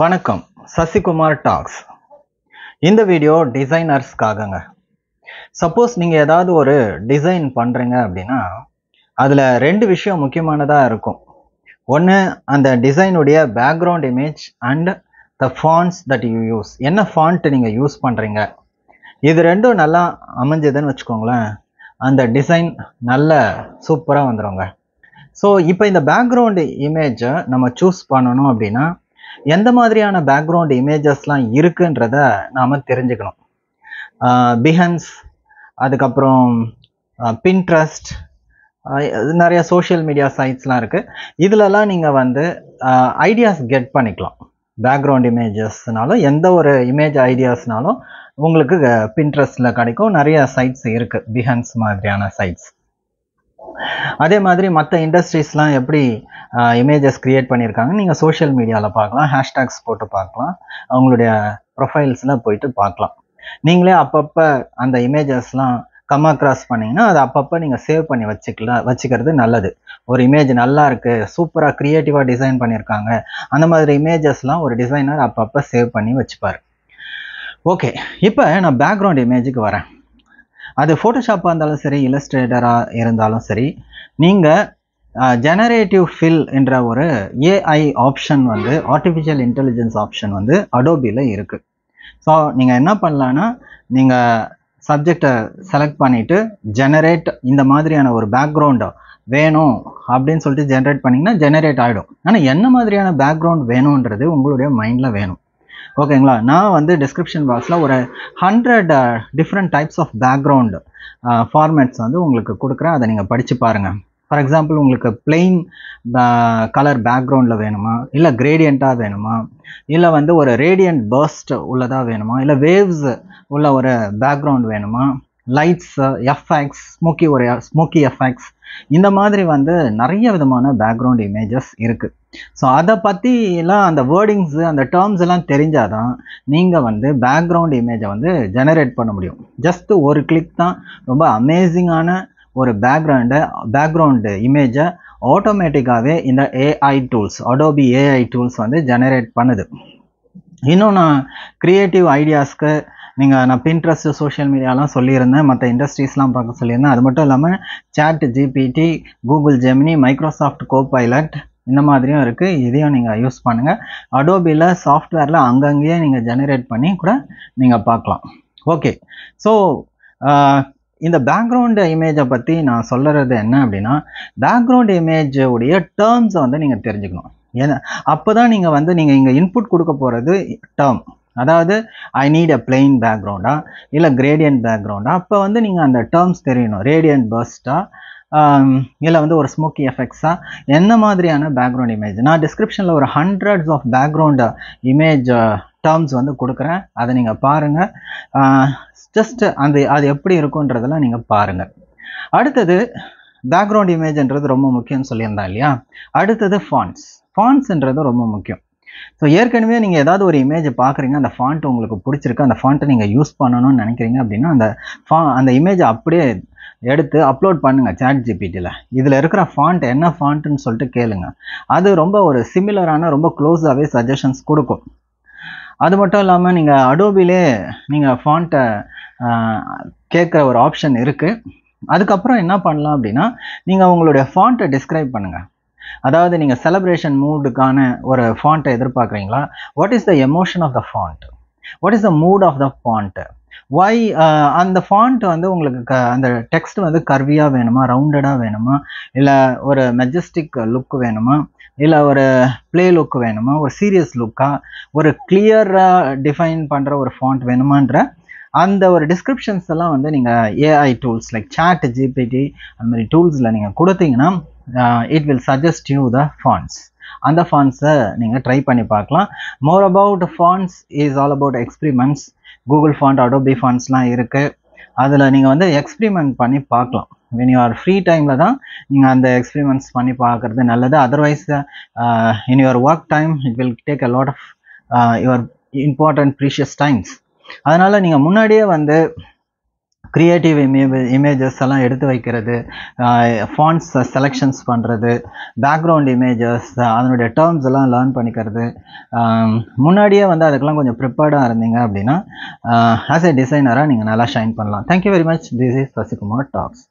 வணக்கம் சசிகுமார் டாக்ஸ் இந்த வீடியோ டிசைனர்ஸ்க்காகங்க சப்போஸ் நீங்கள் ஏதாவது ஒரு டிசைன் பண்ணுறீங்க அப்படின்னா அதில் ரெண்டு விஷயம் முக்கியமானதாக இருக்கும் ஒன்று அந்த டிசைனுடைய background image and the fonts that you use என்ன ஃபாண்ட் நீங்கள் யூஸ் பண்ணுறீங்க இது ரெண்டும் நல்லா அமைஞ்சதுன்னு வச்சுக்கோங்களேன் அந்த டிசைன் நல்ல சூப்பராக வந்துடுங்க ஸோ இப்போ இந்த பேக்ரவுண்டு இமேஜை நம்ம சூஸ் பண்ணணும் அப்படின்னா எந்த மாதிரியான பேக்ரவுண்ட் இமேஜஸ்லாம் இருக்குன்றத நாம் தெரிஞ்சுக்கணும் பிஹன்ஸ் அதுக்கப்புறம் பின்ட்ரஸ்ட் நிறைய சோஷியல் மீடியா சைட்ஸ்லாம் இருக்குது இதிலலாம் நீங்கள் வந்து ஐடியாஸ் கெட் பண்ணிக்கலாம் பேக்ரவுண்ட் இமேஜஸ்னாலும் எந்த ஒரு இமேஜ் ஐடியாஸ்னாலும் உங்களுக்கு பின்ட்ரெஸ்டில் கிடைக்கும் நிறைய சைட்ஸ் இருக்குது பிஹன்ஸ் மாதிரியான சைட்ஸ் அதே மாதிரி மற்ற இண்டஸ்ட்ரீஸ்லாம் எப்படி இமேஜஸ் க்ரியேட் பண்ணியிருக்காங்க நீங்கள் சோஷியல் மீடியாவில் பார்க்கலாம் ஹேஷ்டேக்ஸ் போட்டு பார்க்கலாம் அவங்களுடைய ப்ரொஃபைல்ஸில் போயிட்டு பார்க்கலாம் நீங்களே அப்பப்போ அந்த இமேஜஸ்லாம் கம் அக்ராஸ் பண்ணிங்கன்னா அதை அப்பப்போ நீங்கள் சேவ் பண்ணி வச்சுக்கலாம் வச்சுக்கிறது நல்லது ஒரு இமேஜ் நல்லா இருக்குது சூப்பராக க்ரியேட்டிவாக டிசைன் பண்ணியிருக்காங்க அந்த மாதிரி இமேஜஸ்லாம் ஒரு டிசைனர் அப்பப்போ சேவ் பண்ணி வச்சுப்பார் ஓகே இப்போ நான் பேக்ரவுண்ட் இமேஜுக்கு வரேன் அது ஃபோட்டோஷாப்பாக இருந்தாலும் சரி இலஸ்ட்ரேட்டராக இருந்தாலும் சரி நீங்கள் ஜெனரேட்டிவ் ஃபில் என்ற ஒரு ஏஐ ஆப்ஷன் வந்து ஆர்டிஃபிஷியல் இன்டெலிஜென்ஸ் ஆப்ஷன் வந்து அடோபியில் இருக்குது ஸோ நீங்கள் என்ன பண்ணலான்னா நீங்கள் சப்ஜெக்டை செலக்ட் பண்ணிவிட்டு ஜெனரேட் இந்த மாதிரியான ஒரு பேக்ரவுண்டை வேணும் அப்படின்னு சொல்லிட்டு ஜென்ரேட் பண்ணிங்கன்னா ஜெனரேட் ஆகிடும் ஆனால் என்ன மாதிரியான பேக்ரவுண்ட் வேணுன்றது உங்களுடைய மைண்டில் வேணும் ஓகேங்களா நான் வந்து டிஸ்கிரிப்ஷன் பாக்ஸில் ஒரு hundred different types of background formats வந்து உங்களுக்கு கொடுக்குறேன் அதை நீங்கள் படித்து பாருங்கள் ஃபார் எக்ஸாம்பிள் உங்களுக்கு பிளெயின் கலர் பேக்ரவுண்டில் வேணுமா இல்லை கிரேடியண்ட்டாக வேணுமா இல்லை வந்து ஒரு ரேடியண்ட் பர்ஸ்ட் உள்ளதாக வேணுமா இல்லை வேவ்ஸ் உள்ள ஒரு பேக்ரவுண்ட் வேணுமா லைட்ஸ் எஃப்எக்ஸ் ஸ்மோக்கி ஒரு ஸ்மோக்கி எஃப்எக்ஸ் இந்த மாதிரி வந்து நிறைய விதமான பேக்ரவுண்ட் இமேஜஸ் இருக்குது ஸோ அதை பற்றிலாம் அந்த வேர்டிங்ஸு அந்த டேர்ம்ஸ் எல்லாம் தெரிஞ்சால் தான் நீங்கள் வந்து பேக்ரவுண்ட் இமேஜை வந்து ஜெனரேட் பண்ண முடியும் ஜஸ்ட் ஒரு கிளிக் தான் ரொம்ப அமேசிங்கான ஒரு பேக்ரவுண்டு பேக்ரவுண்டு இமேஜை ஆட்டோமேட்டிக்காகவே இந்த AI tools Adobe AI tools வந்து ஜெனரேட் பண்ணுது இன்னும் நான் க்ரியேட்டிவ் ஐடியாஸ்க்கு நீங்கள் நான் பின்ட்ரெஸ்ட் சோஷியல் மீடியாலாம் சொல்லியிருந்தேன் மற்ற இண்டஸ்ட்ரீஸ்லாம் பார்க்க சொல்லியிருந்தேன் அது மட்டும் இல்லாமல் ChatGPT Google Gemini Microsoft Copilot இந்த மாதிரியும் இருக்குது இதையும் நீங்கள் யூஸ் பண்ணுங்கள் அடோபியில் சாஃப்ட்வேரில் அங்கங்கேயே நீங்கள் ஜெனரேட் பண்ணி கூட நீங்கள் பார்க்கலாம் ஓகே ஸோ இந்த பேக்ரவுண்டு இமேஜை பற்றி நான் சொல்லுறது என்ன அப்படின்னா பேக்ரவுண்ட் உடைய டேர்ம்ஸை வந்து நீங்கள் தெரிஞ்சுக்கணும் ஏன்னா அப்போ தான் நீங்கள் வந்து நீங்கள் இங்கே இன்புட் கொடுக்க போகிறது டேர்ம் அதாவது ஐ நீட் அ பிளெயின் பேக்ரவுண்டா இல்லை கிரேடியன்ட் பேக்ரவுண்டா அப்போ வந்து நீங்கள் அந்த டேர்ம்ஸ் தெரியணும் ரேடியன்ட் பர்ஸ்டா இல்லை வந்து ஒரு ஸ்மோக்கி எஃபெக்ட்ஸாக என்ன மாதிரியான பேக்ரவுண்ட் இமேஜ் நான் டிஸ்கிரிப்ஷனில் ஒரு hundreds of background image terms வந்து கொடுக்குறேன் அதை நீங்கள் பாருங்கள் ஜஸ்ட் அந்த அது எப்படி இருக்குன்றதெல்லாம் நீங்கள் பாருங்கள் அடுத்தது பேக்ரவுண்ட் இமேஜ்ன்றது ரொம்ப முக்கியம்னு சொல்லியிருந்தா இல்லையா அடுத்தது ஃபான்ஸ் ஃபான்ஸ்ன்றது ரொம்ப முக்கியம் ஸோ ஏற்கனவே நீங்கள் ஏதாவது ஒரு இமேஜை பார்க்குறீங்க அந்த ஃபாண்ட் உங்களுக்கு பிடிச்சிருக்கு அந்த ஃபாண்ட்டை நீங்கள் யூஸ் பண்ணணும்னு நினைக்கிறீங்க அப்படின்னா அந்த ஃபா அந்த இமேஜை அப்படியே எடுத்து அப்லோட் பண்ணுங்கள் சாட் ஜிபிடியில் இதில் இருக்கிற ஃபாண்ட் என்ன ஃபாண்ட்டுன்னு சொல்லிட்டு கேளுங்க அது ரொம்ப ஒரு சிமிலரான ரொம்ப க்ளோஸாகவே சஜஷன்ஸ் கொடுக்கும் அது மட்டும் இல்லாமல் நீங்கள் அடோபிலே நீங்கள் ஃபாண்ட்டை கேட்குற ஒரு ஆப்ஷன் இருக்குது அதுக்கப்புறம் என்ன பண்ணலாம் அப்படின்னா நீங்கள் உங்களுடைய ஃபாண்ட்டை டிஸ்கிரைப் பண்ணுங்கள் அதாவது நீங்கள் செலப்ரேஷன் மூடுக்கான ஒரு ஃபாண்ட்டை எதிர்பார்க்குறீங்களா what is the emotion of the font what is the mood of the font why uh, அந்த ஃபாண்ட் வந்து உங்களுக்கு க அந்த டெக்ஸ்ட் வந்து கர்வியாக வேணுமா ரவுண்டடாக வேணுமா இல்லை ஒரு மெஜஸ்டிக் லுக் வேணுமா இல்லை ஒரு ப்ளே லுக் வேணுமா ஒரு சீரியஸ் லுக்காக ஒரு கிளியராக டிஃபைன் பண்ணுற ஒரு ஃபாண்ட் வேணுமான்ற அந்த ஒரு டிஸ்கிரிப்ஷன்ஸ் எல்லாம் வந்து நீங்கள் AI tools like ChatGPT அந்த மாதிரி டூல்ஸில் நீங்கள் கொடுத்தீங்கன்னா it will suggest you the fonts அந்த ஃபாண்ட்ஸை நீங்கள் ட்ரை பண்ணி பார்க்கலாம் more about fonts is all about experiments Google font Adobe ஃபாண்ட்ஸ்லாம் இருக்குது அதில் நீங்கள் வந்து எக்ஸ்பிரிமெண்ட் பண்ணி பார்க்கலாம் வென் யூஆர் ஃப்ரீ டைமில் தான் நீங்கள் அந்த எக்ஸ்பிரிமெண்ட்ஸ் பண்ணி பார்க்குறது நல்லது otherwise in your work time it will take a lot of your important precious times அதனால் நீங்கள் முன்னாடியே வந்து க்ரியேட்டிவ் இமேஜஸ் எல்லாம் எடுத்து வைக்கிறது ஃபான்ஸ் செலெக்ஷன்ஸ் பண்ணுறது பேக்ரவுண்ட் இமேஜஸ் அதனுடைய டேர்ம்ஸ் எல்லாம் லேர்ன் பண்ணிக்கிறது முன்னாடியே வந்து அதுக்கெல்லாம் கொஞ்சம் ப்ரிப்பேர்டாக இருந்தீங்க அப்படின்னா ஆஸ் எ டிசைனராக நீங்கள் நல்லா ஷைன் பண்ணலாம் thank you very much this is Sasikumar tax